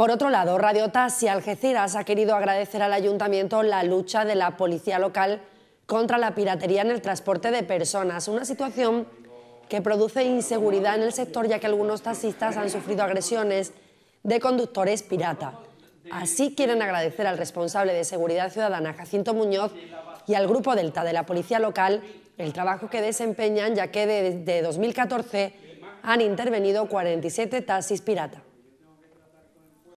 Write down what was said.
Por otro lado, Radio Taxi Algeciras ha querido agradecer al ayuntamiento la lucha de la policía local contra la piratería en el transporte de personas, una situación que produce inseguridad en el sector ya que algunos taxistas han sufrido agresiones de conductores pirata. Así quieren agradecer al responsable de Seguridad Ciudadana, Jacinto Muñoz, y al Grupo Delta de la Policía Local el trabajo que desempeñan ya que desde 2014 han intervenido 47 taxis pirata.